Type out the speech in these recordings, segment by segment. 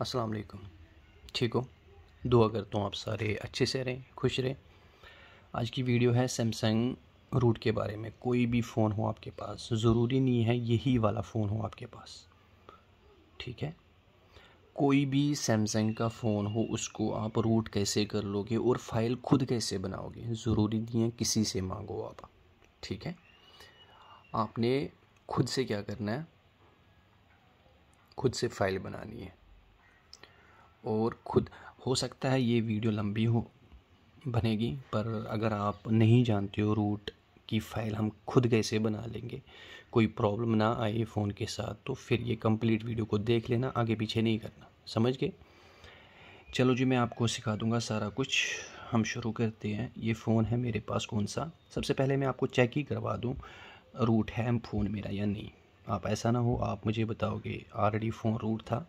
अस्सलाम वालेकुम ठीक हो दुआ करता हूँ आप सारे अच्छे से रहें खुश रहें आज की वीडियो है सैमसंग रूट के बारे में कोई भी फ़ोन हो आपके पास ज़रूरी नहीं है यही वाला फ़ोन हो आपके पास ठीक है कोई भी सैमसंग का फ़ोन हो उसको आप रूट कैसे कर लोगे और फाइल खुद कैसे बनाओगे ज़रूरी नहीं है किसी से मांगो आप ठीक है आपने खुद से क्या करना है खुद से फाइल बनानी है और खुद हो सकता है ये वीडियो लंबी हो बनेगी पर अगर आप नहीं जानते हो रूट की फ़ाइल हम खुद कैसे बना लेंगे कोई प्रॉब्लम ना आए फ़ोन के साथ तो फिर ये कंप्लीट वीडियो को देख लेना आगे पीछे नहीं करना समझ गए चलो जी मैं आपको सिखा दूंगा सारा कुछ हम शुरू करते हैं ये फ़ोन है मेरे पास कौन सा सबसे पहले मैं आपको चेक ही करवा दूँ रूट है फ़ोन मेरा या नहीं आप ऐसा ना हो आप मुझे बताओगे ऑलरेडी फ़ोन रूट था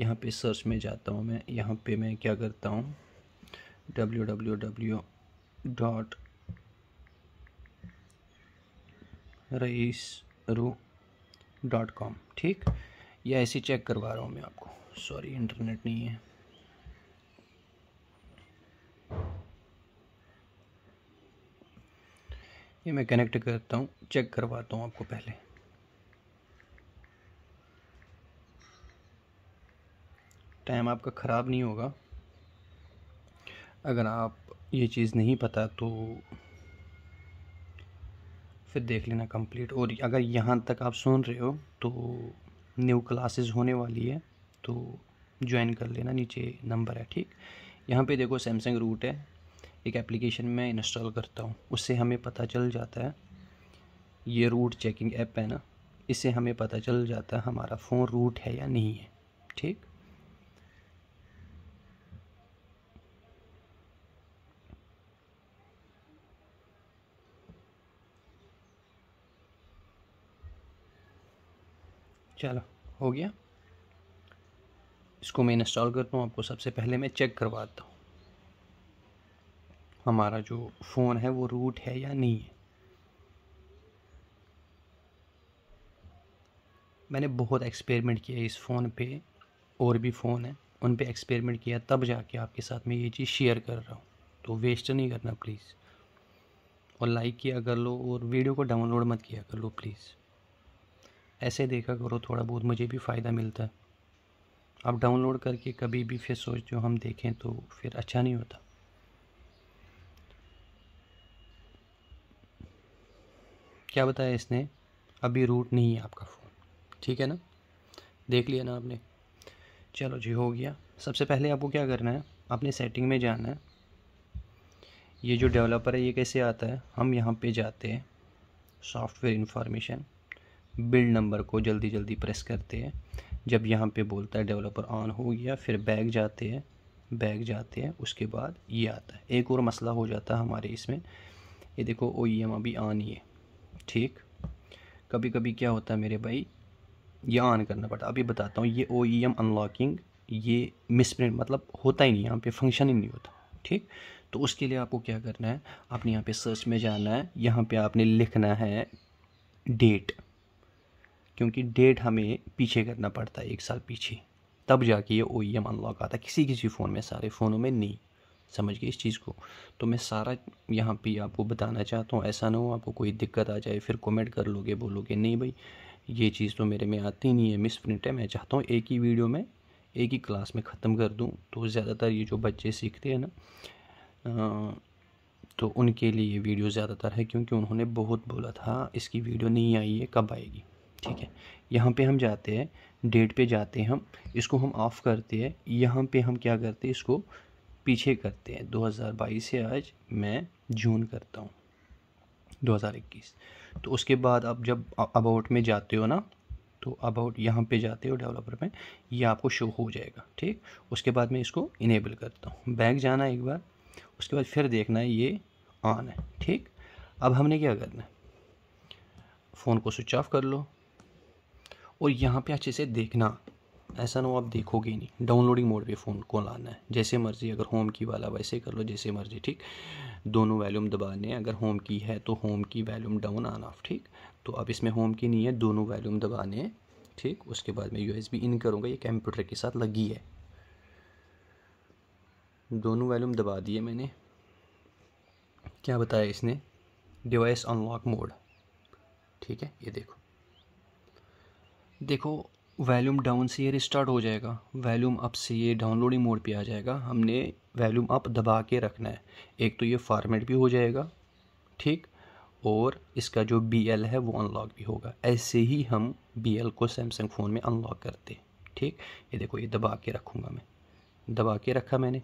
यहाँ पे सर्च में जाता हूँ मैं यहाँ पे मैं क्या करता हूँ डब्ल्यू डब्ल्यू डब्ल्यू डॉट रईस रू डॉट कॉम ठीक या ऐसे चेक करवा रहा हूँ मैं आपको सॉरी इंटरनेट नहीं है ये मैं कनेक्ट करता हूँ चेक करवाता हूँ आपको पहले टाइम आपका ख़राब नहीं होगा अगर आप ये चीज़ नहीं पता तो फिर देख लेना कंप्लीट और अगर यहाँ तक आप सुन रहे हो तो न्यू क्लासेस होने वाली है तो ज्वाइन कर लेना नीचे नंबर है ठीक यहाँ पे देखो सैमसंग रूट है एक एप्लीकेशन में इंस्टॉल करता हूँ उससे हमें पता चल जाता है ये रूट चेकिंग ऐप है ना इससे हमें पता चल जाता है हमारा फ़ोन रूट है या नहीं है ठीक चलो हो गया इसको मैं इंस्टॉल करता हूँ आपको सबसे पहले मैं चेक करवाता हूँ हमारा जो फ़ोन है वो रूट है या नहीं है मैंने बहुत एक्सपेरिमेंट किया इस फ़ोन पे और भी फ़ोन है उन पे एक्सपेरिमेंट किया तब जाके आपके साथ में ये चीज़ शेयर कर रहा हूँ तो वेस्ट नहीं करना प्लीज़ और लाइक किया कर लो और वीडियो को डाउनलोड मत किया कर लो प्लीज़ ऐसे देखा करो थोड़ा बहुत मुझे भी फ़ायदा मिलता है आप डाउनलोड करके कभी भी फिर सोच जो हम देखें तो फिर अच्छा नहीं होता क्या बताया इसने अभी रूट नहीं है आपका फ़ोन ठीक है ना देख लिया ना आपने चलो जी हो गया सबसे पहले आपको क्या करना है आपने सेटिंग में जाना है ये जो डेवलपर है ये कैसे आता है हम यहाँ पे जाते हैं सॉफ्टवेयर इन्फॉर्मेशन बिल्ड नंबर को जल्दी जल्दी प्रेस करते हैं जब यहाँ पे बोलता है डेवलपर ऑन हो गया फिर बैग जाते हैं बैग जाते हैं उसके बाद ये आता है एक और मसला हो जाता है हमारे इसमें ये देखो ओ ई एम अभी ऑन ही है ठीक कभी कभी क्या होता है मेरे भाई ये ऑन करना पड़ता अभी बताता हूँ ये ओ ई एम अनलॉकिंग ये मिसप्रिंट मतलब होता ही नहीं यहाँ पे फंक्शन ही नहीं होता ठीक तो उसके लिए आपको क्या करना है आपने यहाँ पे सर्च में जाना है यहाँ पे आपने लिखना है डेट क्योंकि डेट हमें पीछे करना पड़ता है एक साल पीछे तब जाके ये ओ अनलॉक e आता है किसी किसी फ़ोन में सारे फ़ोनों में नहीं समझ गए इस चीज़ को तो मैं सारा यहाँ पे आपको बताना चाहता हूँ ऐसा ना हो आपको कोई दिक्कत आ जाए फिर कमेंट कर लोगे बोलोगे नहीं भाई ये चीज़ तो मेरे में आती नहीं है मिस प्रिंट है मैं चाहता हूँ एक ही वीडियो में एक ही क्लास में ख़त्म कर दूँ तो ज़्यादातर ये जो बच्चे सीखते हैं ना तो उनके लिए ये वीडियो ज़्यादातर है क्योंकि उन्होंने बहुत बोला था इसकी वीडियो नहीं आई है कब आएगी ठीक है यहाँ पे हम जाते हैं डेट पे जाते हैं हम इसको हम ऑफ़ करते हैं यहाँ पे हम क्या करते हैं इसको पीछे करते हैं 2022 से आज मैं जून करता हूँ 2021 तो उसके बाद आप जब अबाउट में जाते हो ना तो अबाउट यहाँ पे जाते हो डेवलपर में ये आपको शो हो जाएगा ठीक उसके बाद मैं इसको इनेबल करता हूँ बैक जाना एक बार उसके बाद फिर देखना है ये ऑन है ठीक अब हमने क्या करना है फ़ोन को स्विच ऑफ कर लो और यहाँ पे अच्छे से देखना ऐसा ना हो आप देखोगे ही नहीं डाउनलोडिंग मोड पे फ़ोन को लाना है जैसे मर्ज़ी अगर होम की वाला वैसे कर लो जैसे मर्ज़ी ठीक दोनों वैल्यूम दबाने अगर होम की है तो होम की वैल्यूम डाउन आन ऑफ ठीक तो अब इसमें होम की नहीं है दोनों वैल्यूम दबाने ठीक उसके बाद मैं बी इन करूँगा ये कंप्यूटर के साथ लगी है दोनों वैल्यूम दबा दिए मैंने क्या बताया इसने डिवाइस अनलॉक मोड ठीक है ये देखो देखो वैल्यूम डाउन से ये रिस्टार्ट हो जाएगा वैल्यूम अप से ये डाउनलोडिंग मोड पे आ जाएगा हमने वैल्यूम अप दबा के रखना है एक तो ये फॉर्मेट भी हो जाएगा ठीक और इसका जो बी एल है वो अनलॉक भी होगा ऐसे ही हम बी एल को सैमसंग फ़ोन में अनलॉक करते हैं ठीक ये देखो ये दबा के रखूँगा मैं दबा के रखा मैंने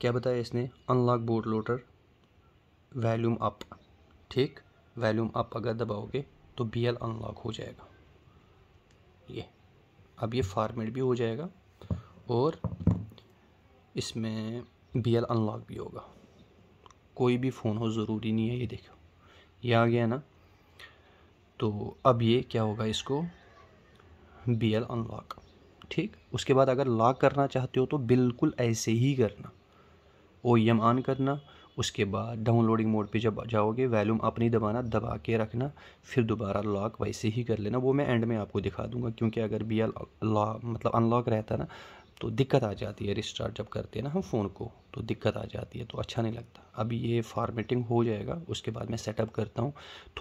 क्या बताया इसने unlock boot loader volume up ठीक वैल्यूम अप अगर दबाओगे तो बी एल अनलॉक हो जाएगा ये अब ये फॉर्मेट भी हो जाएगा और इसमें बी एल अनलॉक भी होगा कोई भी फ़ोन हो ज़रूरी नहीं है ये देखो ये आ गया ना तो अब ये क्या होगा इसको बी एल अनलॉक ठीक उसके बाद अगर लॉक करना चाहते हो तो बिल्कुल ऐसे ही करना ओ ई एम ऑन करना उसके बाद डाउनलोडिंग मोड पे जब जाओगे वैल्यूम अपनी दबाना दबा के रखना फिर दोबारा लॉक वैसे ही कर लेना वो मैं एंड में आपको दिखा दूंगा क्योंकि अगर बी एल मतलब अनलॉक रहता ना तो दिक्कत आ जाती है रिस्टार्ट जब करते हैं ना हम फ़ोन को तो दिक्कत आ जाती है तो अच्छा नहीं लगता अभी ये फॉर्मेटिंग हो जाएगा उसके बाद मैं सेटअप करता हूँ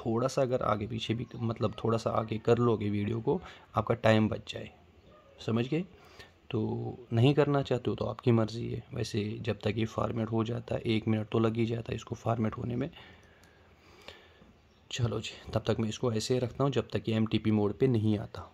थोड़ा सा अगर आगे पीछे भी मतलब थोड़ा सा आगे कर लोगे वीडियो को आपका टाइम बच जाए समझ गए तो नहीं करना चाहते हो तो आपकी मर्ज़ी है वैसे जब तक ये फार्मेट हो जाता है एक मिनट तो लग ही जाता है इसको फार्मेट होने में चलो जी तब तक मैं इसको ऐसे ही रखता हूँ जब तक ये एम मोड पे नहीं आता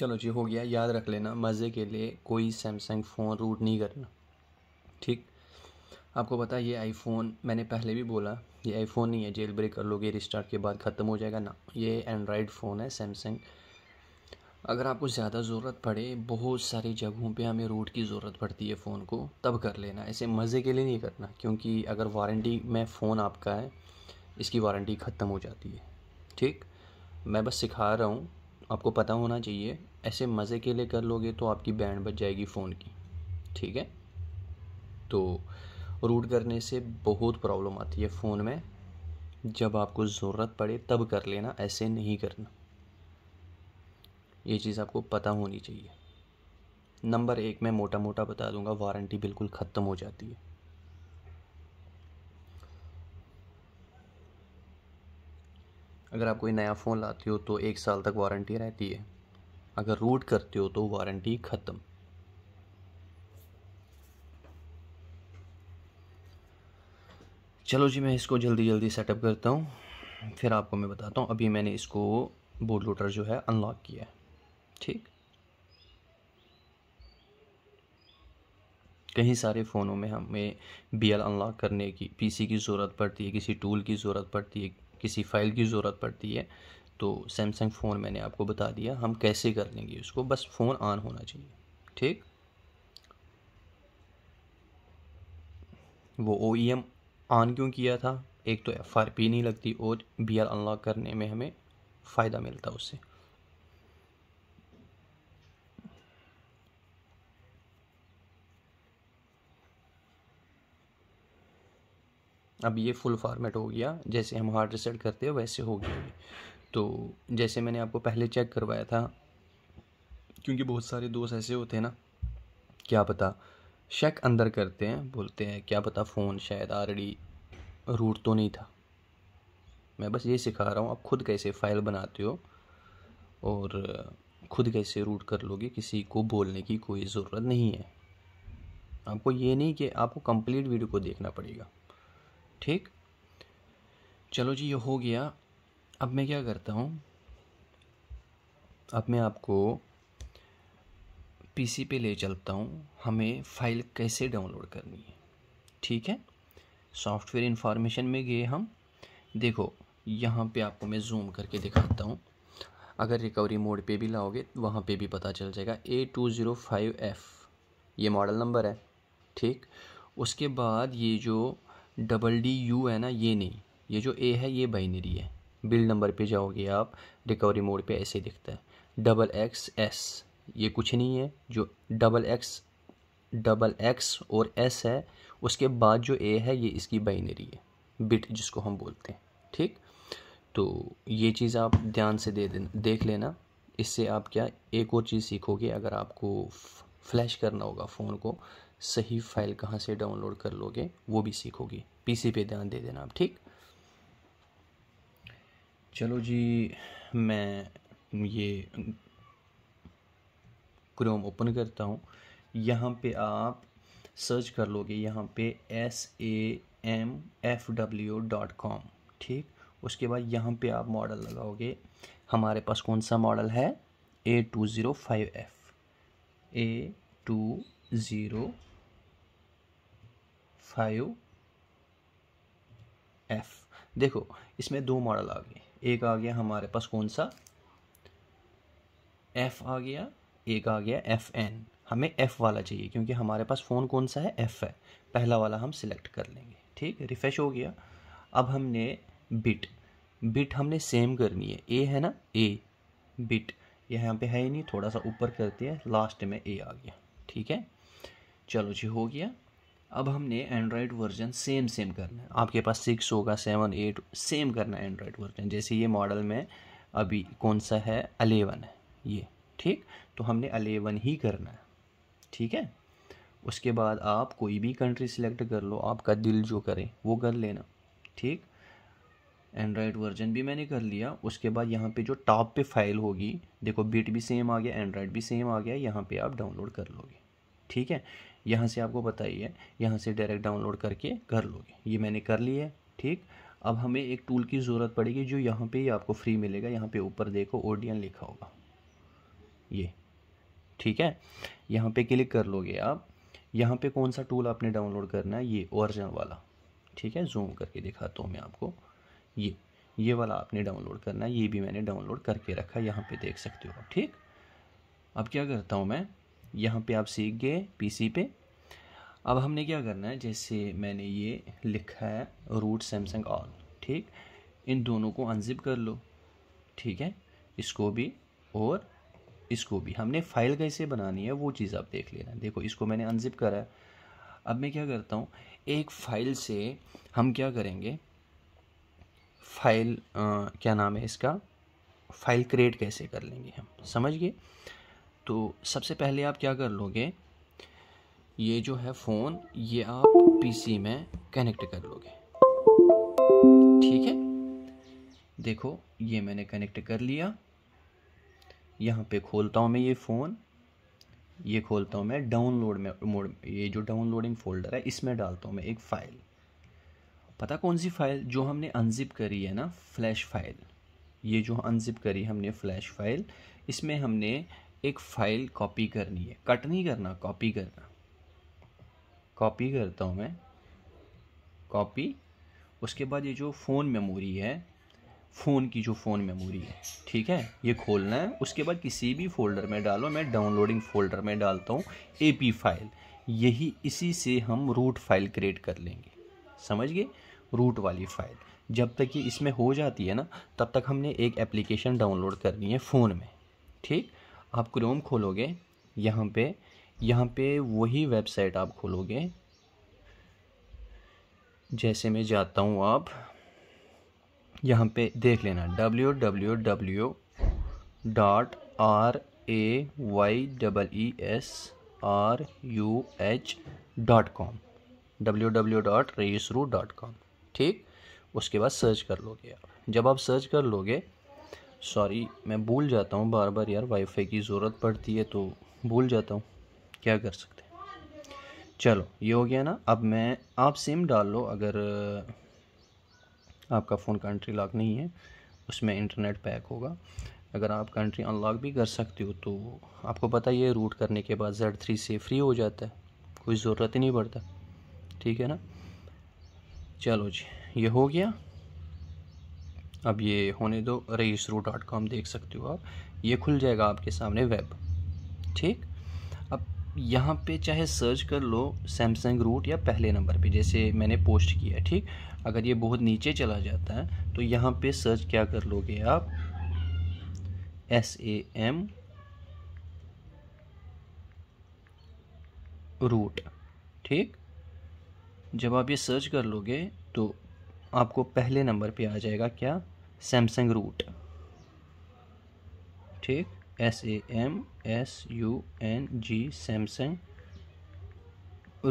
चलो जी हो गया याद रख लेना मज़े के लिए कोई सैमसंग फ़ोन रूट नहीं करना ठीक आपको पता ये आईफोन मैंने पहले भी बोला ये आईफोन नहीं है जेल ब्रेक कर लोगे रिस्टार्ट के बाद ख़त्म हो जाएगा ना ये एंड्रॉयड फ़ोन है सैमसंग अगर आपको ज़्यादा ज़रूरत पड़े बहुत सारी जगहों पे हमें रूट की ज़रूरत पड़ती है फ़ोन को तब कर लेना ऐसे मज़े के लिए नहीं करना क्योंकि अगर वारंटी में फ़ोन आपका है इसकी वारंटी ख़त्म हो जाती है ठीक मैं बस सिखा रहा हूँ आपको पता होना चाहिए ऐसे मज़े के लिए कर लोगे तो आपकी बैंड बच जाएगी फ़ोन की ठीक है तो रूट करने से बहुत प्रॉब्लम आती है फ़ोन में जब आपको ज़रूरत पड़े तब कर लेना ऐसे नहीं करना ये चीज़ आपको पता होनी चाहिए नंबर एक मैं मोटा मोटा बता दूंगा वारंटी बिल्कुल ख़त्म हो जाती है अगर आप कोई नया फ़ोन लाते हो तो एक साल तक वारंटी रहती है अगर रूट करते हो तो वारंटी ख़त्म चलो जी मैं इसको जल्दी जल्दी सेटअप करता हूँ फिर आपको मैं बताता हूँ अभी मैंने इसको बोर्ड लोटर जो है अनलॉक किया है ठीक कहीं सारे फ़ोनों में हमें बी अनलॉक करने की पीसी की ज़रूरत पड़ती है किसी टूल की ज़रूरत पड़ती है किसी फ़ाइल की ज़रूरत पड़ती है तो सैमसंग फ़ोन मैंने आपको बता दिया हम कैसे कर लेंगे उसको बस फ़ोन ऑन होना चाहिए ठीक वो ओ ई एम ऑन क्यों किया था एक तो एफ आर पी नहीं लगती और बी आर अनलॉक करने में हमें फ़ायदा मिलता उससे अब ये फुल फॉर्मेट हो गया जैसे हम हार्ड रिसेट करते हैं वैसे हो गया तो जैसे मैंने आपको पहले चेक करवाया था क्योंकि बहुत सारे दोस्त ऐसे होते हैं ना क्या पता शक अंदर करते हैं बोलते हैं क्या पता फ़ोन शायद ऑलरेडी रूट तो नहीं था मैं बस ये सिखा रहा हूँ आप खुद कैसे फ़ाइल बनाते हो और खुद कैसे रूट कर लोगे किसी को बोलने की कोई ज़रूरत नहीं है आपको ये नहीं कि आपको कंप्लीट वीडियो को देखना पड़ेगा ठीक चलो जी ये हो गया अब मैं क्या करता हूँ अब मैं आपको पीसी पे ले चलता हूँ हमें फाइल कैसे डाउनलोड करनी है ठीक है सॉफ्टवेयर इन्फॉर्मेशन में गए हम देखो यहाँ पे आपको मैं जूम करके दिखाता हूँ अगर रिकवरी मोड पे भी लाओगे वहाँ पे भी पता चल जाएगा A two zero five F ये मॉडल नंबर है ठीक उसके बाद ये जो डबल डी यू है ना ये नहीं ये जो ए है ये बाइनरी है बिल नंबर पे जाओगे आप रिकवरी मोड पे ऐसे दिखता है डबल एक्स एस ये कुछ नहीं है जो डबल एक्स डबल एक्स और एस है उसके बाद जो ए है ये इसकी बाइनरी है बिट जिसको हम बोलते हैं ठीक तो ये चीज़ आप ध्यान से दे देख लेना इससे आप क्या एक और चीज़ सीखोगे अगर आपको फ्लैश करना होगा फ़ोन को सही फाइल कहाँ से डाउनलोड कर लोगे वो भी सीखोगे पीसी पे ध्यान दे देना आप ठीक चलो जी मैं ये क्रोम ओपन करता हूँ यहाँ पे आप सर्च कर लोगे यहाँ पे S A M F W dot com ठीक उसके बाद यहाँ पे आप मॉडल लगाओगे हमारे पास कौन सा मॉडल है A two zero five F A two zero five F देखो इसमें दो मॉडल आ गए एक आ गया हमारे पास कौन सा एफ आ गया एक आ गया एफ एन हमें एफ़ वाला चाहिए क्योंकि हमारे पास फ़ोन कौन सा है एफ़ है पहला वाला हम सिलेक्ट कर लेंगे ठीक रिफ़्रेश हो गया अब हमने बिट बिट हमने सेम करनी है ए है ना ए बिट यहाँ पे है ही नहीं थोड़ा सा ऊपर करते हैं लास्ट में ए आ गया ठीक है चलो जी हो गया अब हमने एंड्रॉयड वर्जन सेम सेम करना है आपके पास सिक्स होगा सेवन एट सेम करना है एंड्रॉयड वर्जन जैसे ये मॉडल में अभी कौन सा है अलेवन है ये ठीक तो हमने अलेवन ही करना है ठीक है उसके बाद आप कोई भी कंट्री सिलेक्ट कर लो आपका दिल जो करे वो कर लेना ठीक एंड्रॉयड वर्जन भी मैंने कर लिया उसके बाद यहाँ पे जो टॉप पे फाइल होगी देखो बिट भी सेम आ गया एंड्रॉयड भी सेम आ गया यहाँ पे आप डाउनलोड कर लोगे ठीक है यहाँ से आपको बताइए यहाँ से डायरेक्ट डाउनलोड करके कर लोगे ये मैंने कर ली है ठीक अब हमें एक टूल की ज़रूरत पड़ेगी जो यहाँ पे ही आपको फ्री मिलेगा यहाँ पे ऊपर देखो ओडियन लिखा होगा ये ठीक है यहाँ पे क्लिक कर लोगे आप यहाँ पे कौन सा टूल आपने डाउनलोड करना है ये ओरिजिनल वाला ठीक है जूम करके दिखाता हूँ मैं आपको ये ये वाला आपने डाउनलोड करना है ये भी मैंने डाउनलोड करके रखा यहाँ पर देख सकते हो आप ठीक अब क्या करता हूँ मैं यहाँ पे आप सीख गए पीसी पे अब हमने क्या करना है जैसे मैंने ये लिखा है रूट सैमसंग ऑल ठीक इन दोनों को अनजिप कर लो ठीक है इसको भी और इसको भी हमने फाइल कैसे बनानी है वो चीज़ आप देख लेना देखो इसको मैंने अनजिप करा है अब मैं क्या करता हूँ एक फ़ाइल से हम क्या करेंगे फाइल आ, क्या नाम है इसका फाइल क्रिएट कैसे कर लेंगे हम समझ गए तो सबसे पहले आप क्या कर लोगे ये जो है फ़ोन ये आप पीसी में कनेक्ट कर लोगे ठीक है देखो ये मैंने कनेक्ट कर लिया यहाँ पे खोलता हूँ मैं ये फ़ोन ये खोलता हूँ मैं डाउनलोड में मोड ये जो डाउनलोडिंग फोल्डर है इसमें डालता हूँ मैं एक फ़ाइल पता कौन सी फ़ाइल जो हमने अनजिप करी है ना फ्लैश फाइल ये जो अनजिप करी हमने फ्लैश फाइल इसमें हमने एक फ़ाइल कॉपी करनी है कट नहीं करना कॉपी करना कॉपी करता हूँ मैं कॉपी उसके बाद ये जो फ़ोन मेमोरी है फ़ोन की जो फ़ोन मेमोरी है ठीक है ये खोलना है उसके बाद किसी भी फोल्डर में डालो मैं डाउनलोडिंग फोल्डर में डालता हूँ ए फाइल यही इसी से हम रूट फाइल क्रिएट कर लेंगे समझ गए रूट वाली फ़ाइल जब तक ये इसमें हो जाती है ना तब तक हमने एक एप्लीकेशन डाउनलोड करनी है फ़ोन में ठीक आप क्रोम खोलोगे यहाँ पे यहाँ पे वही वेबसाइट आप खोलोगे जैसे मैं जाता हूँ आप यहाँ पे देख लेना W W W dot R A Y double E S R U H dot com W W dot रेसरू डॉट कॉम ठीक उसके बाद सर्च कर लोगे आप जब आप सर्च कर लोगे सॉरी मैं भूल जाता हूँ बार बार यार वाईफाई की ज़रूरत पड़ती है तो भूल जाता हूँ क्या कर सकते हैं चलो ये हो गया ना अब मैं आप सिम डाल लो अगर आपका फ़ोन कंट्री लॉक नहीं है उसमें इंटरनेट पैक होगा अगर आप कंट्री अनलॉक भी कर सकते हो तो आपको पता ये रूट करने के बाद जेड थ्री से फ्री हो जाता है कोई ज़रूरत ही नहीं पड़ता ठीक है ना चलो जी ये हो गया अब ये होने दो रईस रू डॉट कॉम देख सकते हो आप ये खुल जाएगा आपके सामने वेब ठीक यहाँ पे चाहे सर्च कर लो सैमसंग रूट या पहले नंबर पे जैसे मैंने पोस्ट किया ठीक अगर ये बहुत नीचे चला जाता है तो यहाँ पे सर्च क्या कर लोगे आप एस ए एम रूट ठीक जब आप ये सर्च कर लोगे तो आपको पहले नंबर पे आ जाएगा क्या सैमसंग रूट ठीक S A M S U N G Samsung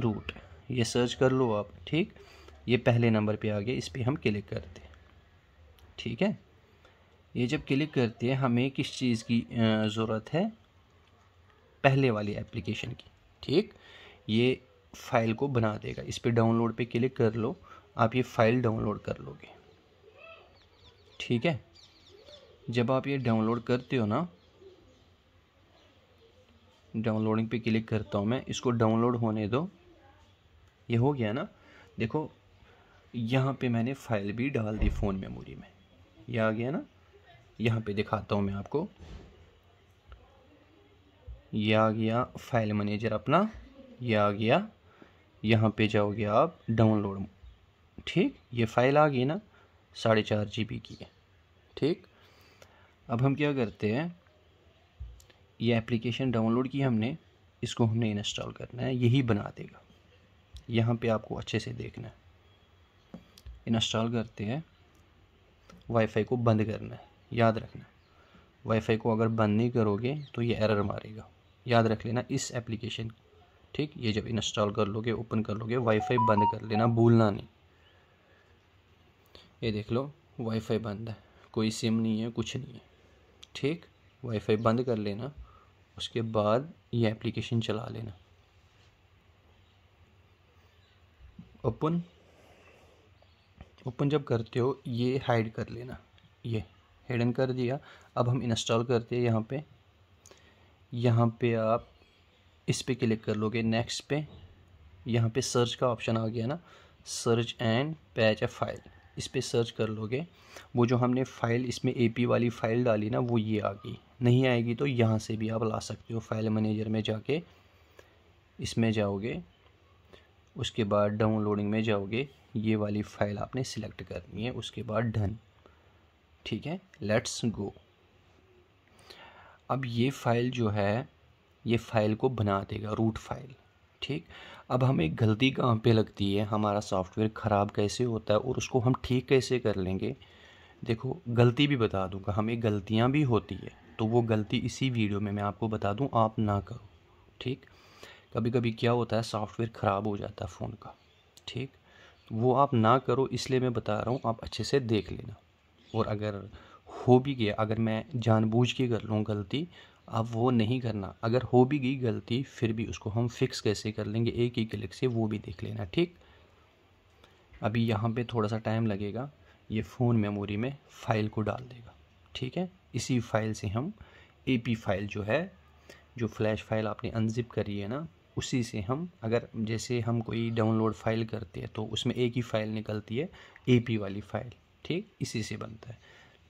root ये सर्च कर लो आप ठीक ये पहले नंबर पे आ गया इस पर हम क्लिक करते हैं ठीक है ये जब क्लिक करते हैं हमें किस चीज़ की ज़रूरत है पहले वाली एप्लीकेशन की ठीक ये फाइल को बना देगा इस पर डाउनलोड पे क्लिक कर लो आप ये फ़ाइल डाउनलोड कर लोगे ठीक है जब आप ये डाउनलोड करते हो ना डाउनलोडिंग पे क्लिक करता हूँ मैं इसको डाउनलोड होने दो ये हो गया ना देखो यहाँ पे मैंने फाइल भी डाल दी फ़ोन मेमोरी में ये आ गया ना यहाँ पे दिखाता हूँ मैं आपको ये आ गया फाइल मैनेजर अपना ये आ गया यहाँ पे जाओगे आप डाउनलोड ठीक ये फाइल आ गई ना साढ़े चार जी की है ठीक अब हम क्या करते हैं ये एप्लीकेशन डाउनलोड की हमने इसको हमने इंस्टॉल करना है यही बना देगा यहाँ पे आपको अच्छे से देखना है इंस्टॉल करते हैं वाईफाई को बंद करना है याद रखना वाईफाई को अगर बंद नहीं करोगे तो ये एरर मारेगा याद रख लेना इस एप्लीकेशन ठीक ये जब इंस्टॉल कर लोगे ओपन कर लोगे वाईफाई बंद कर लेना भूलना नहीं ये देख लो वाईफाई बंद है कोई सिम नहीं है कुछ नहीं है ठीक वाईफाई बंद कर लेना उसके बाद ये एप्लीकेशन चला लेना ओपन ओपन जब करते हो ये हाइड कर लेना ये हिडन कर दिया अब हम इंस्टॉल करते हैं यहाँ पे यहाँ पे आप इस पर क्लिक कर लोगे नेक्स्ट पे यहाँ पे सर्च का ऑप्शन आ गया ना search and patch a file इस पर सर्च कर लोगे वो जो हमने फ़ाइल इसमें एपी वाली फ़ाइल डाली ना वो ये आ गई नहीं आएगी तो यहाँ से भी आप ला सकते हो फाइल मैनेजर में जाके इसमें जाओगे उसके बाद डाउनलोडिंग में जाओगे ये वाली फाइल आपने सिलेक्ट करनी है उसके बाद डन ठीक है लेट्स गो अब ये फाइल जो है ये फाइल को बना देगा रूट फाइल ठीक अब हमें गलती कहाँ पे लगती है हमारा सॉफ्टवेयर ख़राब कैसे होता है और उसको हम ठीक कैसे कर लेंगे देखो गलती भी बता दूंगा हमें गलतियाँ भी होती है तो वो गलती इसी वीडियो में मैं आपको बता दूं आप ना करो ठीक कभी कभी क्या होता है सॉफ्टवेयर ख़राब हो जाता है फ़ोन का ठीक तो वो आप ना करो इसलिए मैं बता रहा हूँ आप अच्छे से देख लेना और अगर हो भी गया अगर मैं जानबूझ के कर लूँ गलती अब वो नहीं करना अगर हो भी गई गलती फिर भी उसको हम फिक्स कैसे कर लेंगे एक ही क्लिक से वो भी देख लेना ठीक अभी यहाँ पे थोड़ा सा टाइम लगेगा ये फ़ोन मेमोरी में फ़ाइल को डाल देगा ठीक है इसी फाइल से हम पी फाइल जो है जो फ्लैश फाइल आपने अनजिप करी है ना उसी से हम अगर जैसे हम कोई डाउनलोड फाइल करते हैं तो उसमें एक ही फाइल निकलती है पी वाली फाइल ठीक इसी से बनता है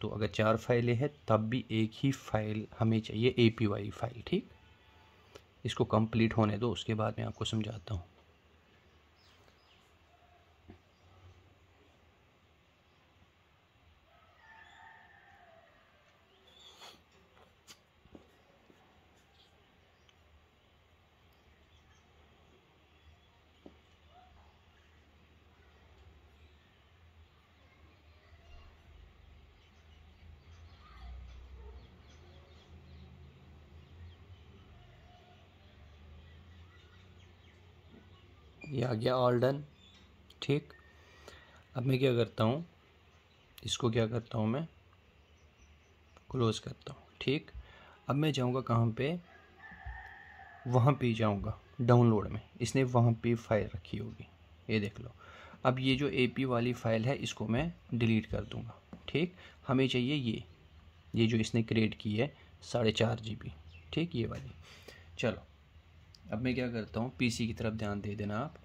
तो अगर चार फाइलें हैं तब भी एक ही फाइल हमें चाहिए पी वाली फाइल ठीक इसको कंप्लीट होने दो उसके बाद मैं आपको समझाता हूँ ये आ गया ऑल डन ठीक अब मैं क्या करता हूँ इसको क्या करता हूँ मैं क्लोज़ करता हूँ ठीक अब मैं जाऊँगा कहाँ पे वहाँ पे जाऊँगा डाउनलोड में इसने वहाँ पे फाइल रखी होगी ये देख लो अब ये जो ए वाली फ़ाइल है इसको मैं डिलीट कर दूँगा ठीक हमें चाहिए ये ये जो इसने क्रिएट की है साढ़े चार जी ठीक ये वाली चलो अब मैं क्या करता हूँ पीसी की तरफ ध्यान दे देना आप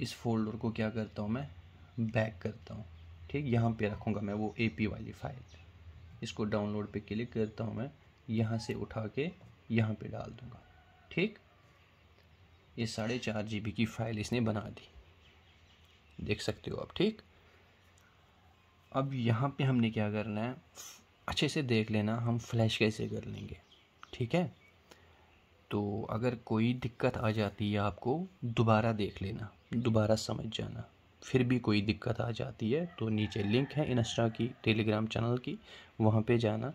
इस फोल्डर को क्या करता हूँ मैं बैक करता हूँ ठीक यहाँ पे रखूँगा मैं वो पी वाली फाइल इसको डाउनलोड पे क्लिक करता हूँ मैं यहाँ से उठा के यहाँ पे डाल दूँगा ठीक ये साढ़े चार जी की फ़ाइल इसने बना दी देख सकते हो आप ठीक अब यहाँ पे हमने क्या करना है अच्छे से देख लेना हम फ्लैश कैसे कर लेंगे ठीक है तो अगर कोई दिक्कत आ जाती है आपको दोबारा देख लेना दोबारा समझ जाना फिर भी कोई दिक्कत आ जाती है तो नीचे लिंक है इंस्टा की टेलीग्राम चैनल की वहाँ पे जाना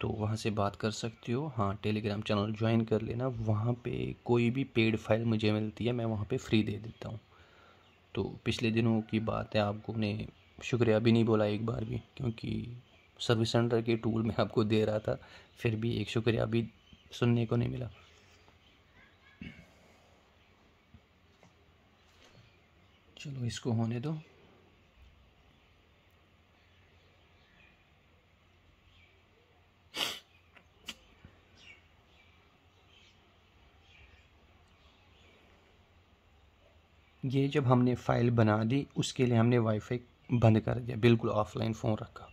तो वहाँ से बात कर सकते हो हाँ टेलीग्राम चैनल ज्वाइन कर लेना वहाँ पे कोई भी पेड फाइल मुझे मिलती है मैं वहाँ पे फ्री दे देता हूँ तो पिछले दिनों की बात है आपको ने शुक्रिया भी नहीं बोला एक बार भी क्योंकि सर्विस सेंटर के टूल में आपको दे रहा था फिर भी एक शुक्रिया भी सुनने को नहीं मिला चलो इसको होने दो ये जब हमने फ़ाइल बना दी उसके लिए हमने वाईफाई बंद कर दिया बिल्कुल ऑफलाइन फ़ोन रखा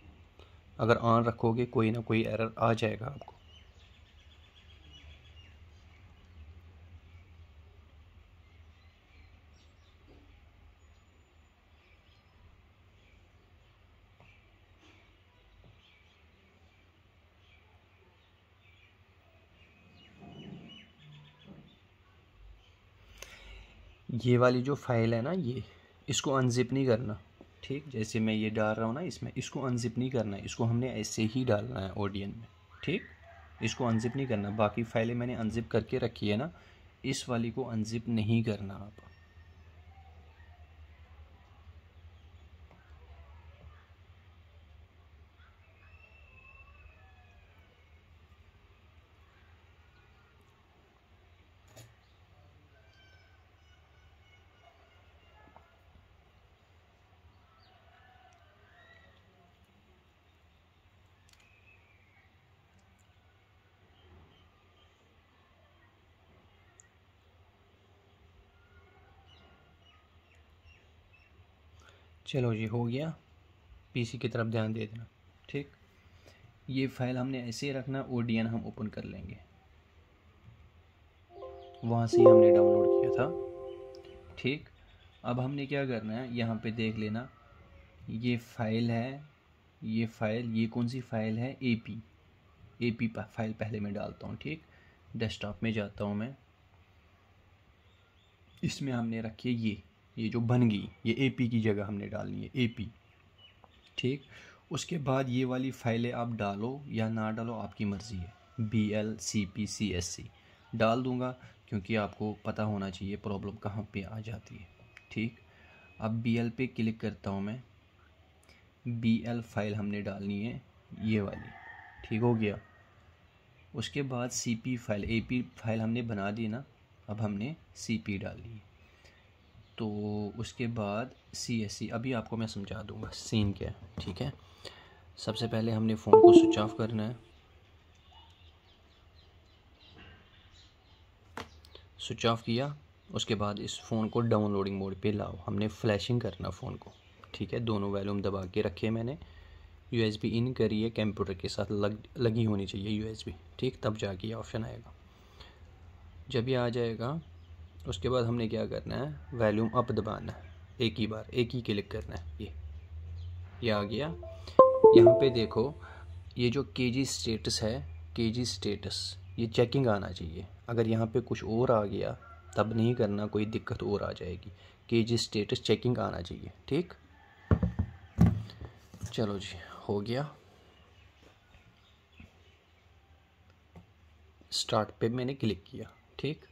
अगर ऑन रखोगे कोई ना कोई एरर आ जाएगा आपको ये वाली जो फाइल है ना ये इसको अनजिप नहीं करना ठीक जैसे मैं ये डाल रहा हूँ ना इसमें इसको अनजिप नहीं करना है इसको हमने ऐसे ही डालना है ऑडियन में ठीक इसको अनजिप नहीं करना बाकी फाइलें मैंने अनजिप करके रखी है ना इस वाली को अनजिप नहीं करना आप चलो जी हो गया पीसी की तरफ ध्यान दे देना ठीक ये फाइल हमने ऐसे ही रखना ओ हम ओपन कर लेंगे वहाँ से ही हमने डाउनलोड किया था ठीक अब हमने क्या करना है यहाँ पे देख लेना ये फाइल है ये फाइल ये कौन सी फाइल है A P A P file पहले मैं डालता हूँ ठीक डेस्कटॉप में जाता हूँ मैं इसमें हमने रखी है ये ये जो बन गई ये ए पी की जगह हमने डालनी है ए पी ठीक उसके बाद ये वाली फाइलें आप डालो या ना डालो आपकी मर्ज़ी है B L C P C S C डाल दूँगा क्योंकि आपको पता होना चाहिए प्रॉब्लम कहाँ पे आ जाती है ठीक अब बी एल पे क्लिक करता हूँ मैं बी एल फाइल हमने डालनी है ये वाली ठीक हो गया उसके बाद C P file A P file हमने बना दी ना अब हमने सी पी डाल है तो उसके बाद सी एस सी अभी आपको मैं समझा दूंगा सीन क्या है ठीक है सबसे पहले हमने फ़ोन को स्विच ऑफ करना है स्विच ऑफ किया उसके बाद इस फ़ोन को डाउनलोडिंग मोड पे लाओ हमने फ्लैशिंग करना फ़ोन को ठीक है दोनों वैल्यूम दबा के रखे मैंने यू एस बी इन करिए कंप्यूटर के साथ लग लगी होनी चाहिए यू एस बी ठीक तब जाके ये ऑप्शन आएगा जब ये आ जाएगा उसके बाद हमने क्या करना है वैल्यूम अप दबाना है एक ही बार एक ही क्लिक करना है ये ये आ गया यहाँ पे देखो ये जो के जी स्टेटस है के जी स्टेटस ये चेकिंग आना चाहिए अगर यहाँ पे कुछ और आ गया तब नहीं करना कोई दिक्कत और आ जाएगी के जी स्टेटस चेकिंग आना चाहिए ठीक चलो जी हो गया स्टार्ट पे मैंने क्लिक किया ठीक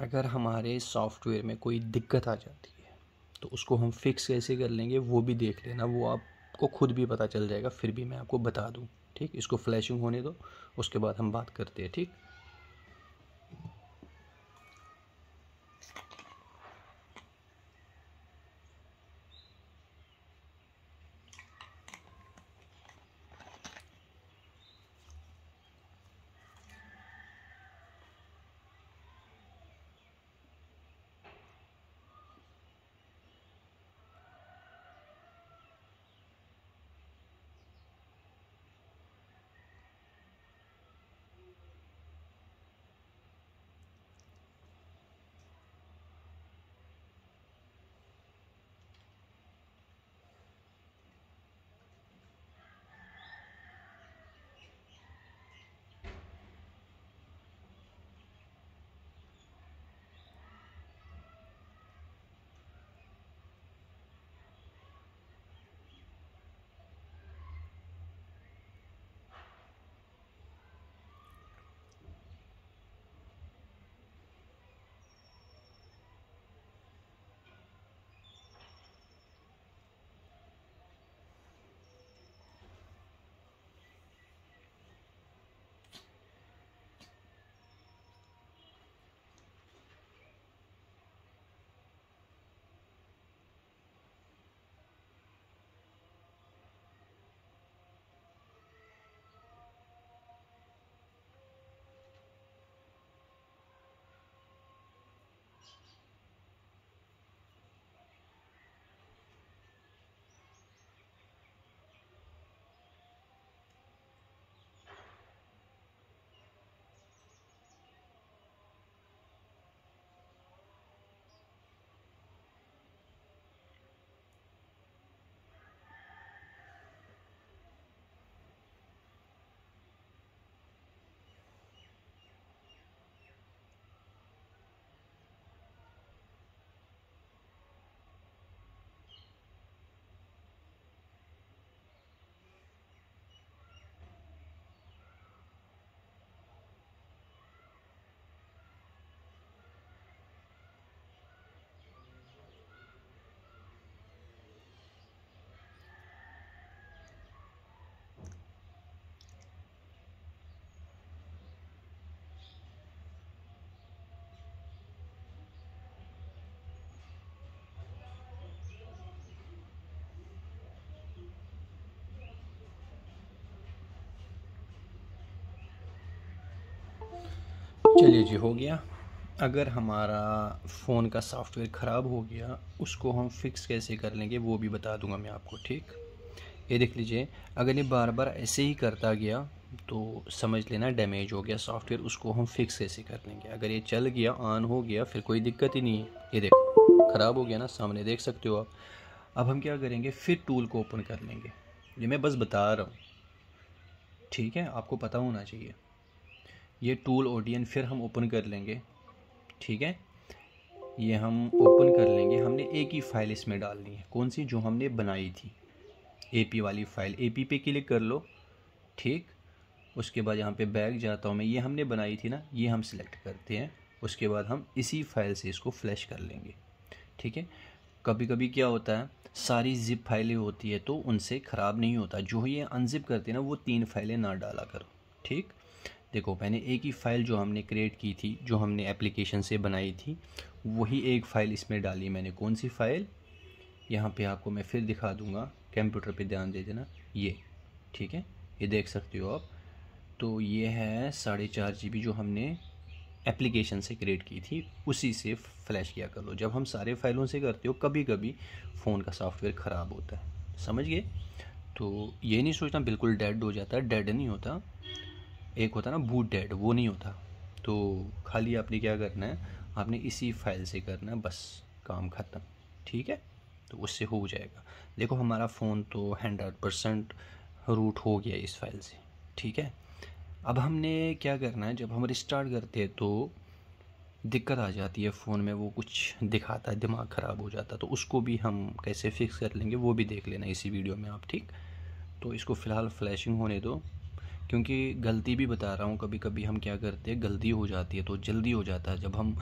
अगर हमारे सॉफ्टवेयर में कोई दिक्कत आ जाती है तो उसको हम फिक्स कैसे कर लेंगे वो भी देख लेना वो आपको खुद भी पता चल जाएगा फिर भी मैं आपको बता दूँ ठीक इसको फ्लैशिंग होने दो उसके बाद हम बात करते हैं ठीक चलिए जी हो गया अगर हमारा फ़ोन का सॉफ्टवेयर ख़राब हो गया उसको हम फिक्स कैसे कर लेंगे वो भी बता दूंगा मैं आपको ठीक ये देख लीजिए अगर ये बार बार ऐसे ही करता गया तो समझ लेना डैमेज हो गया सॉफ्टवेयर उसको हम फिक्स कैसे कर लेंगे अगर ये चल गया ऑन हो गया फिर कोई दिक्कत ही नहीं है ये देखो ख़राब हो गया ना सामने देख सकते हो आप अब हम क्या करेंगे फिर टूल को ओपन कर लेंगे ये मैं बस बता रहा हूँ ठीक है आपको पता होना चाहिए ये टूल ओडियन फिर हम ओपन कर लेंगे ठीक है ये हम ओपन कर लेंगे हमने एक ही फाइल इसमें डालनी है कौन सी जो हमने बनाई थी एपी वाली फ़ाइल एपी पे क्लिक कर लो ठीक उसके बाद यहाँ पे बैग जाता हूँ मैं ये हमने बनाई थी ना ये हम सिलेक्ट करते हैं उसके बाद हम इसी फाइल से इसको फ्लैश कर लेंगे ठीक है कभी कभी क्या होता है सारी जिप फाइलें होती है तो उनसे ख़राब नहीं होता जो ये अनजिप करते हैं ना वो तीन फाइलें ना डाला करो ठीक देखो मैंने एक ही फ़ाइल जो हमने क्रिएट की थी जो हमने एप्लीकेशन से बनाई थी वही एक फ़ाइल इसमें डाली मैंने कौन सी फ़ाइल यहाँ पे आपको मैं फिर दिखा दूँगा कंप्यूटर पे ध्यान दे देना ये ठीक है ये देख सकते हो आप तो ये है साढ़े चार जी बी जो हमने एप्लीकेशन से क्रिएट की थी उसी से फ्लैश किया कर लो जब हम सारे फाइलों से करते हो कभी कभी फ़ोन का सॉफ्टवेयर ख़राब होता है समझ गए तो ये नहीं सोचना बिल्कुल डेड हो जाता है डेड नहीं होता एक होता ना बूट डेड वो नहीं होता तो खाली आपने क्या करना है आपने इसी फाइल से करना है बस काम ख़त्म ठीक है तो उससे हो जाएगा देखो हमारा फ़ोन तो हंड्रेड परसेंट रूट हो गया इस फाइल से ठीक है अब हमने क्या करना है जब हम रिस्टार्ट करते हैं तो दिक्कत आ जाती है फ़ोन में वो कुछ दिखाता है दिमाग ख़राब हो जाता है तो उसको भी हम कैसे फिक्स कर लेंगे वो भी देख लेना इसी वीडियो में आप ठीक तो इसको फ़िलहाल फ्लैशिंग होने दो क्योंकि गलती भी बता रहा हूँ कभी कभी हम क्या करते हैं गलती हो जाती है तो जल्दी हो जाता है जब हम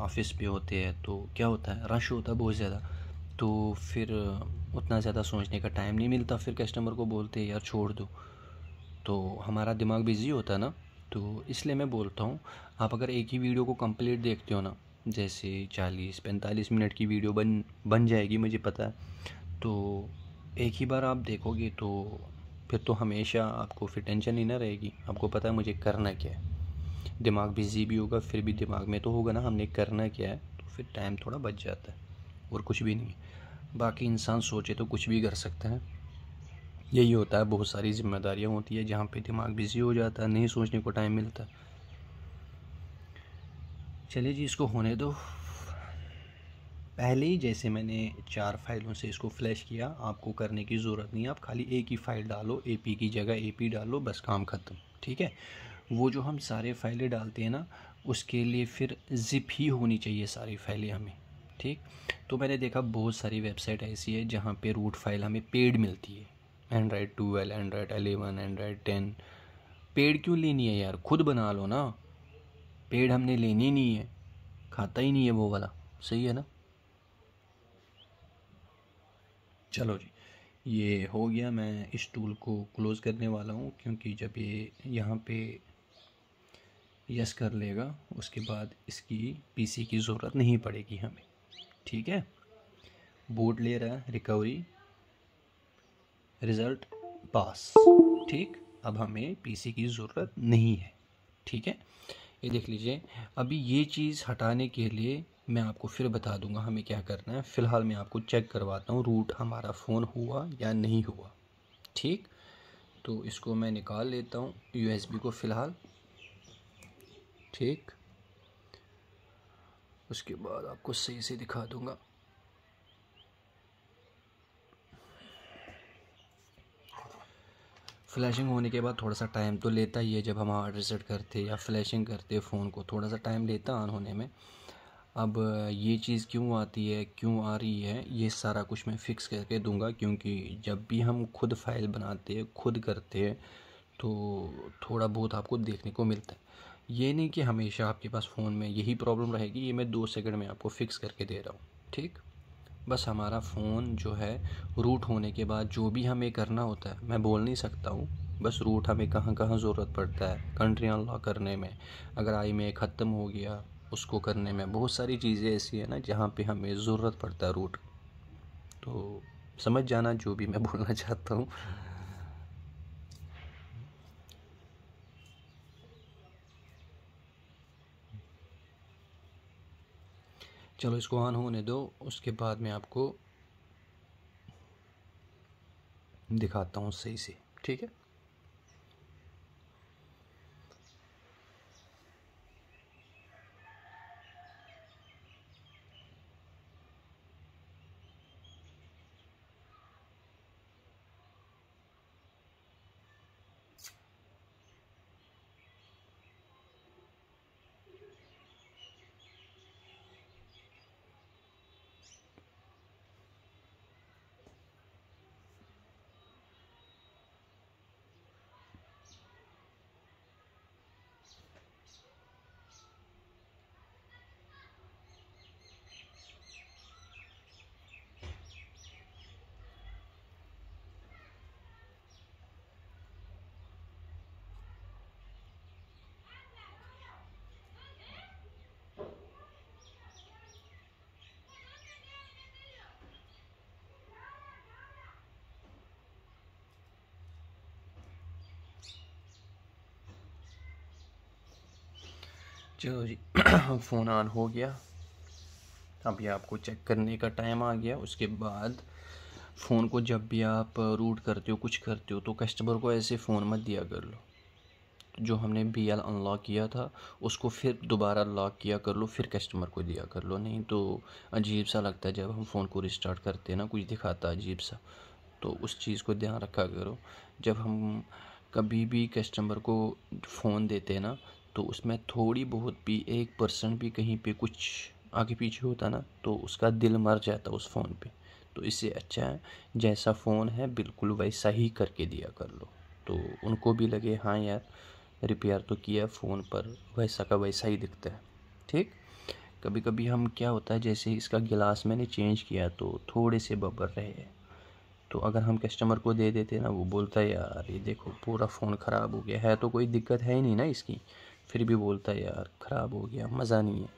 ऑफिस पे होते हैं तो क्या होता है रश होता है बहुत ज़्यादा तो फिर उतना ज़्यादा सोचने का टाइम नहीं मिलता फिर कस्टमर को बोलते हैं यार छोड़ दो तो हमारा दिमाग बिज़ी होता है ना तो इसलिए मैं बोलता हूँ आप अगर एक ही वीडियो को कंप्लीट देखते हो ना जैसे चालीस पैंतालीस मिनट की वीडियो बन बन जाएगी मुझे पता है तो एक ही बार आप देखोगे तो फिर तो हमेशा आपको फिर टेंशन ही ना रहेगी आपको पता है मुझे करना क्या है दिमाग बिजी भी होगा फिर भी दिमाग में तो होगा ना हमने करना क्या है तो फिर टाइम थोड़ा बच जाता है और कुछ भी नहीं बाकी इंसान सोचे तो कुछ भी कर सकता है यही होता है बहुत सारी जिम्मेदारियाँ होती है जहाँ पे दिमाग बिजी हो जाता है नहीं सोचने को टाइम मिलता चलिए जी इसको होने दो पहले ही जैसे मैंने चार फाइलों से इसको फ्लैश किया आपको करने की ज़रूरत नहीं आप खाली एक ही फाइल डालो ए की जगह ए डालो बस काम ख़त्म ठीक है वो जो हम सारे फाइलें डालते हैं ना उसके लिए फिर जिप ही होनी चाहिए सारी फाइलें हमें ठीक तो मैंने देखा बहुत सारी वेबसाइट ऐसी है जहाँ पे रूट फाइल हमें पेड मिलती है Android twelve Android eleven Android ten पेड क्यों लेनी है यार खुद बना लो ना पेड हमने लेनी नहीं है खाता ही नहीं है वो वाला सही है ना चलो जी ये हो गया मैं इस टूल को क्लोज़ करने वाला हूँ क्योंकि जब ये यहाँ पे यस कर लेगा उसके बाद इसकी पीसी की ज़रूरत नहीं पड़ेगी हमें ठीक है बोर्ड ले रहा है रिकवरी रिज़ल्ट पास ठीक अब हमें पीसी की ज़रूरत नहीं है ठीक है ये देख लीजिए अभी ये चीज़ हटाने के लिए मैं आपको फिर बता दूंगा हमें क्या करना है फ़िलहाल मैं आपको चेक करवाता हूँ रूट हमारा फ़ोन हुआ या नहीं हुआ ठीक तो इसको मैं निकाल लेता हूँ यूएसबी को फ़िलहाल ठीक उसके बाद आपको सही से दिखा दूंगा फ्लैशिंग होने के बाद थोड़ा सा टाइम तो लेता ही है जब हम हार्ड रिसेट करते या फ्लैशिंग करते फ़ोन को थोड़ा सा टाइम लेता ऑन होने में अब ये चीज़ क्यों आती है क्यों आ रही है ये सारा कुछ मैं फ़िक्स करके दूंगा क्योंकि जब भी हम खुद फाइल बनाते हैं खुद करते हैं तो थोड़ा बहुत आपको देखने को मिलता है ये नहीं कि हमेशा आपके पास फ़ोन में यही प्रॉब्लम रहेगी ये मैं दो सेकंड में आपको फ़िक्स करके दे रहा हूँ ठीक बस हमारा फ़ोन जो है रूट होने के बाद जो भी हमें करना होता है मैं बोल नहीं सकता हूँ बस रूट हमें कहाँ कहाँ ज़रूरत पड़ता है कंट्री अनलॉक करने में अगर आई में ख़त्म हो गया उसको करने में बहुत सारी चीज़ें ऐसी हैं ना जहाँ पे हमें ज़रूरत पड़ता है रूट तो समझ जाना जो भी मैं बोलना चाहता हूँ चलो इसको ऑन होने दो उसके बाद मैं आपको दिखाता हूँ सही से ठीक है चलो जी फ़ोन ऑन हो गया अभी आपको चेक करने का टाइम आ गया उसके बाद फ़ोन को जब भी आप रूट करते हो कुछ करते हो तो कस्टमर को ऐसे फ़ोन मत दिया कर लो जो हमने बी एल अनलॉक किया था उसको फिर दोबारा लॉक किया कर लो फिर कस्टमर को दिया कर लो नहीं तो अजीब सा लगता है जब हम फ़ोन को रिस्टार्ट करते हैं ना कुछ दिखाता अजीब सा तो उस चीज़ को ध्यान रखा करो जब हम कभी भी कस्टमर को फ़ोन देते हैं ना तो उसमें थोड़ी बहुत भी एक परसेंट भी कहीं पे कुछ आगे पीछे होता ना तो उसका दिल मर जाता उस फ़ोन पे तो इससे अच्छा है जैसा फ़ोन है बिल्कुल वैसा ही करके दिया कर लो तो उनको भी लगे हाँ यार रिपेयर तो किया फ़ोन पर वैसा का वैसा ही दिखता है ठीक कभी कभी हम क्या होता है जैसे इसका गिलास मैंने चेंज किया तो थोड़े से बबर रहे तो अगर हम कस्टमर को दे देते ना वो बोलता है यार ये देखो पूरा फ़ोन ख़राब हो गया है तो कोई दिक्कत है ही नहीं ना इसकी फिर भी बोलता है यार ख़राब हो गया मज़ा नहीं है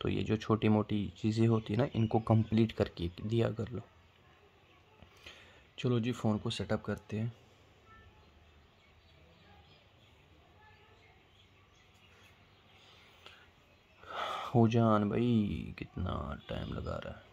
तो ये जो छोटी मोटी चीज़ें होती है ना इनको कंप्लीट करके दिया कर लो चलो जी फ़ोन को सेटअप करते हैं हो जान भाई कितना टाइम लगा रहा है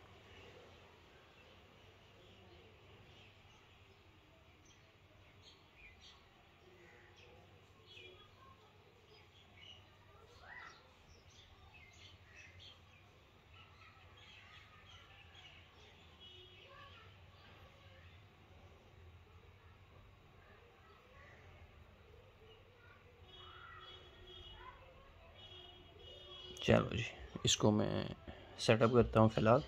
चलो जी इसको मैं सेटअप करता हूँ फ़िलहाल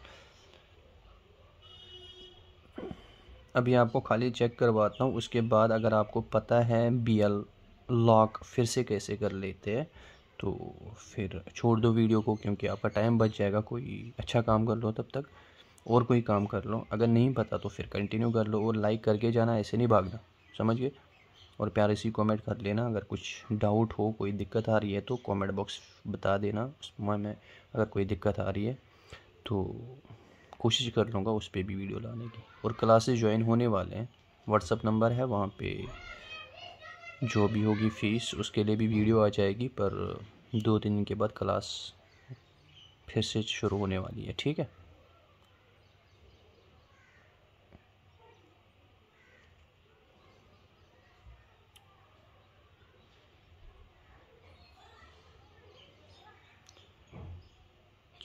अभी आपको खाली चेक करवाता हूँ उसके बाद अगर आपको पता है बी एल लॉक फिर से कैसे कर लेते हैं तो फिर छोड़ दो वीडियो को क्योंकि आपका टाइम बच जाएगा कोई अच्छा काम कर लो तब तक और कोई काम कर लो अगर नहीं पता तो फिर कंटिन्यू कर लो और लाइक करके जाना ऐसे नहीं भागना समझ गए और प्यारे सी कमेंट कर लेना अगर कुछ डाउट हो कोई दिक्कत आ रही है तो कमेंट बॉक्स बता देना उसमें मैं अगर कोई दिक्कत आ रही है तो कोशिश कर लूँगा उस पर भी वीडियो लाने की और क्लासेस ज्वाइन होने वाले हैं व्हाट्सअप नंबर है वहाँ पे जो भी होगी फ़ीस उसके लिए भी वीडियो आ जाएगी पर दो दिन के बाद क्लास फिर से शुरू होने वाली है ठीक है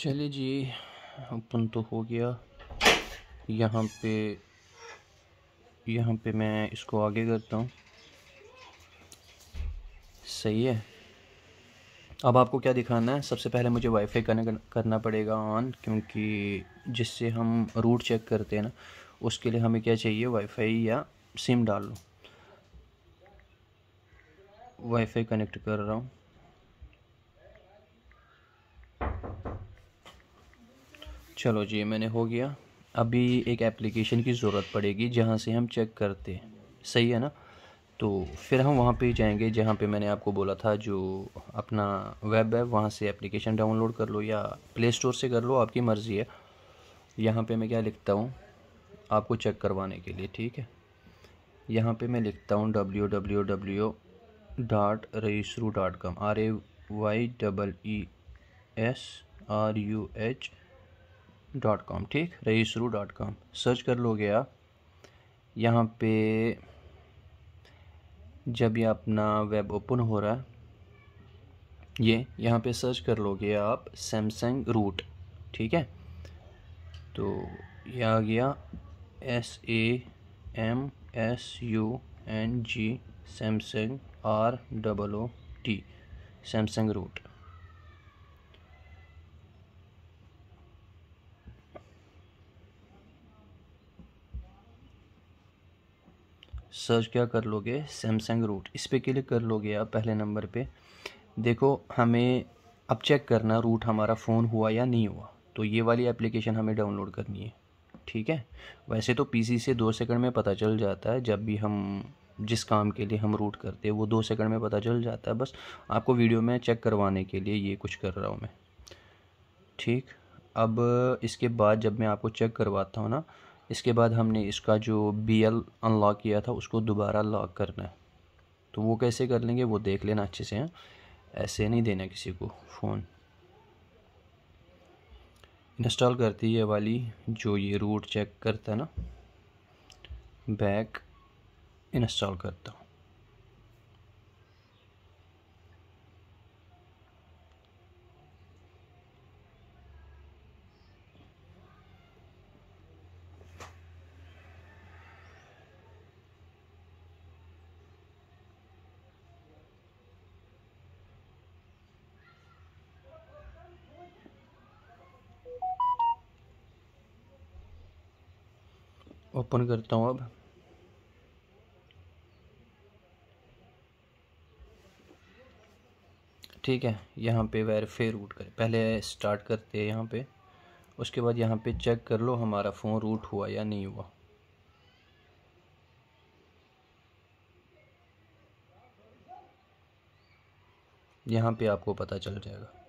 चलिए जी अपन तो हो गया यहाँ पे यहाँ पे मैं इसको आगे करता हूँ सही है अब आपको क्या दिखाना है सबसे पहले मुझे वाईफाई करना करना पड़ेगा ऑन क्योंकि जिससे हम रूट चेक करते हैं ना उसके लिए हमें क्या चाहिए वाईफाई या सिम डाल लो वाईफाई कनेक्ट कर रहा हूँ चलो जी मैंने हो गया अभी एक एप्लीकेशन की ज़रूरत पड़ेगी जहाँ से हम चेक करते हैं सही है ना तो फिर हम वहाँ पे जाएंगे जहाँ पे मैंने आपको बोला था जो अपना वेब है वहाँ से एप्लीकेशन डाउनलोड कर लो या प्ले स्टोर से कर लो आपकी मर्ज़ी है यहाँ पे मैं क्या लिखता हूँ आपको चेक करवाने के लिए ठीक है यहाँ पे मैं लिखता हूँ डब्ल्यू डब्ल्यू डब्ल्यू डॉट रईसरू dot com R A Y double E S R U H dot com ठीक रईसरू डॉट कॉम सर्च कर लोगे आप यहाँ पे जब ये अपना वेब ओपन हो रहा है ये यहाँ पे सर्च कर लोगे आप सैमसंग रूट ठीक है तो ये आ गया S A M S U N G Samsung R double O T Samsung root search क्या कर लोगे सैमसंग रूट इस पर क्लिक कर लोगे आप पहले नंबर पे देखो हमें अब चेक करना रूट हमारा फ़ोन हुआ या नहीं हुआ तो ये वाली एप्लीकेशन हमें डाउनलोड करनी है ठीक है वैसे तो पीसी से दो सेकंड में पता चल जाता है जब भी हम जिस काम के लिए हम रूट करते हैं वो दो सेकंड में पता चल जाता है बस आपको वीडियो में चेक करवाने के लिए ये कुछ कर रहा हूँ मैं ठीक अब इसके बाद जब मैं आपको चेक करवाता हूँ ना इसके बाद हमने इसका जो बी एल अनलॉक किया था उसको दोबारा लॉक करना है तो वो कैसे कर लेंगे वो देख लेना अच्छे से हैं हाँ। ऐसे नहीं देना किसी को फ़ोन इंस्टॉल करती है वाली जो ये रूट चेक करता है ना बैक इंस्टॉल करता हूँ ओपन करता हूँ अब ठीक है यहाँ पे वेरीफाई रूट करें पहले स्टार्ट करते हैं यहाँ पे उसके बाद यहाँ पे चेक कर लो हमारा फ़ोन रूट हुआ या नहीं हुआ यहाँ पे आपको पता चल जाएगा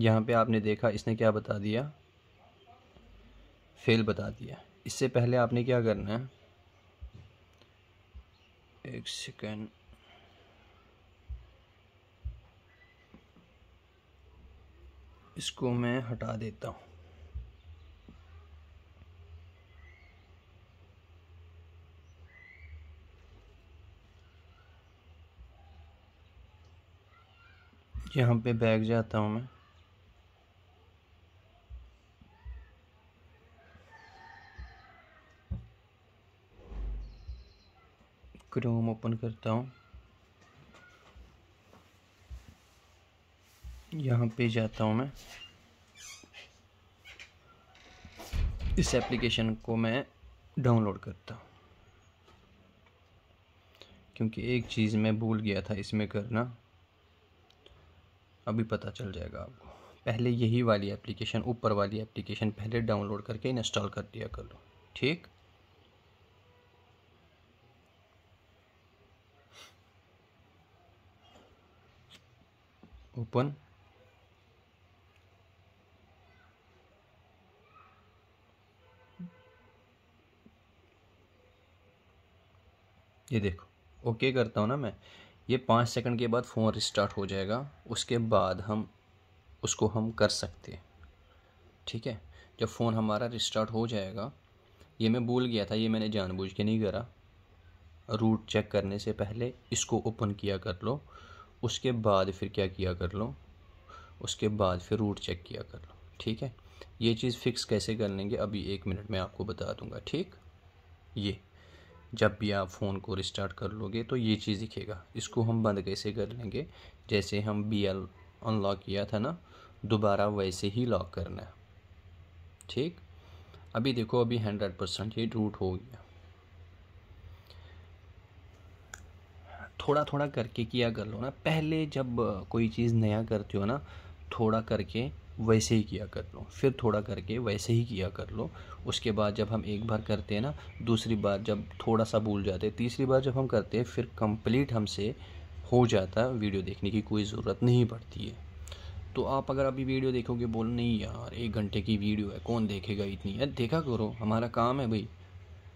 यहाँ पे आपने देखा इसने क्या बता दिया फेल बता दिया इससे पहले आपने क्या करना है एक सेकेंड इसको मैं हटा देता हूँ यहाँ पे बैग जाता हूँ मैं क्रोम ओपन करता हूँ यहाँ पे जाता हूँ मैं इस एप्लीकेशन को मैं डाउनलोड करता हूँ क्योंकि एक चीज़ मैं भूल गया था इसमें करना अभी पता चल जाएगा आपको पहले यही वाली एप्लीकेशन ऊपर वाली एप्लीकेशन पहले डाउनलोड करके इंस्टॉल कर दिया करो ठीक ओपन ये देखो ओके करता हूँ ना मैं ये पाँच सेकंड के बाद फ़ोन रिस्टार्ट हो जाएगा उसके बाद हम उसको हम कर सकते हैं ठीक है जब फ़ोन हमारा रिस्टार्ट हो जाएगा ये मैं भूल गया था ये मैंने जानबूझ के नहीं करा रूट चेक करने से पहले इसको ओपन किया कर लो उसके बाद फिर क्या किया कर लो उसके बाद फिर रूट चेक किया कर लो ठीक है ये चीज़ फिक्स कैसे कर लेंगे अभी एक मिनट में आपको बता दूंगा ठीक ये जब भी आप फ़ोन को रिस्टार्ट कर लोगे तो ये चीज़ दिखेगा इसको हम बंद कैसे कर लेंगे जैसे हम बी एल अनलॉक किया था ना दोबारा वैसे ही लॉक करना है ठीक अभी देखो अभी हंड्रेड परसेंट ये रूट हो गया थोड़ा थोड़ा करके किया कर लो ना पहले जब कोई चीज़ नया करते हो ना थोड़ा करके वैसे ही किया कर लो फिर थोड़ा करके वैसे ही किया कर लो उसके बाद जब हम एक बार करते हैं ना दूसरी बार जब थोड़ा सा भूल जाते हैं तीसरी बार जब हम करते हैं फिर कंप्लीट हमसे हो जाता है वीडियो देखने की कोई ज़रूरत नहीं पड़ती है तो आप अगर अभी वीडियो देखोगे बोल नहीं यार एक घंटे की वीडियो है कौन देखेगा इतनी है देखा करो हमारा काम है भाई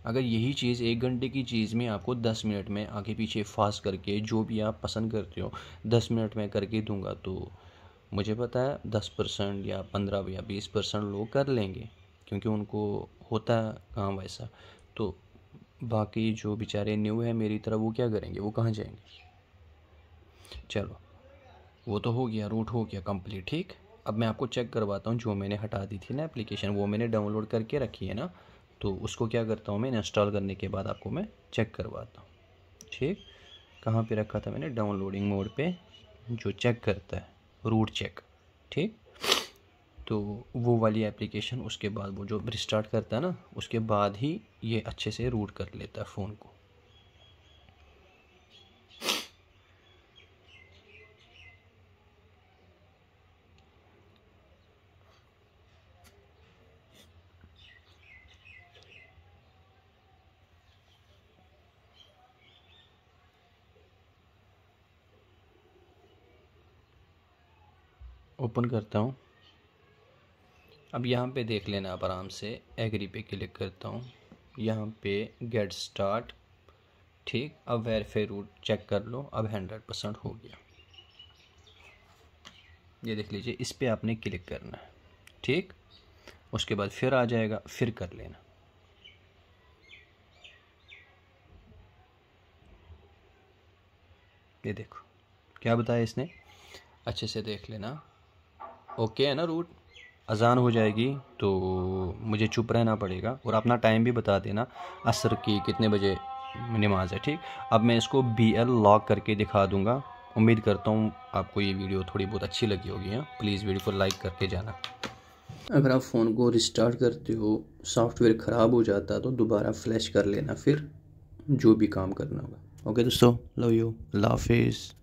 अगर यही चीज़ एक घंटे की चीज़ में आपको दस मिनट में आगे पीछे फास्ट करके जो भी आप पसंद करते हो दस मिनट में करके दूंगा तो मुझे पता है दस परसेंट या पंद्रह या बीस परसेंट लोग कर लेंगे क्योंकि उनको होता है काम वैसा तो बाकी जो बेचारे न्यू है मेरी तरह वो क्या करेंगे वो कहाँ जाएंगे चलो वो तो हो गया रूट हो गया कंप्लीट ठीक अब मैं आपको चेक करवाता हूँ जो मैंने हटा दी थी ना एप्लीकेशन वो मैंने डाउनलोड करके रखी है ना तो उसको क्या करता हूँ मैं इंस्टॉल करने के बाद आपको मैं चेक करवाता हूँ ठीक कहाँ पे रखा था मैंने डाउनलोडिंग मोड पे जो चेक करता है रूट चेक ठीक तो वो वाली एप्लीकेशन उसके बाद वो जो रिस्टार्ट करता है ना उसके बाद ही ये अच्छे से रूट कर लेता है फ़ोन को ओपन करता हूँ अब यहाँ पे देख लेना आप आराम से एग्री पे क्लिक करता हूँ यहाँ पे गेट स्टार्ट ठीक अब वेरीफाई रूट चेक कर लो अब हंड्रेड परसेंट हो गया ये देख लीजिए इस पर आपने क्लिक करना है ठीक उसके बाद फिर आ जाएगा फिर कर लेना ये देखो क्या बताया इसने अच्छे से देख लेना ओके है ना रूट अजान हो जाएगी तो मुझे चुप रहना पड़ेगा और अपना टाइम भी बता देना असर की कितने बजे नमाज है ठीक अब मैं इसको बी एल लॉक करके दिखा दूँगा उम्मीद करता हूँ आपको ये वीडियो थोड़ी बहुत अच्छी लगी होगी हाँ प्लीज़ वीडियो को लाइक करके जाना अगर आप फ़ोन को रिस्टार्ट करते हो सॉफ्टवेयर ख़राब हो जाता तो दोबारा फ्लैश कर लेना फिर जो भी काम करना होगा ओके दोस्तों लव यू अल्लाह हाफिज़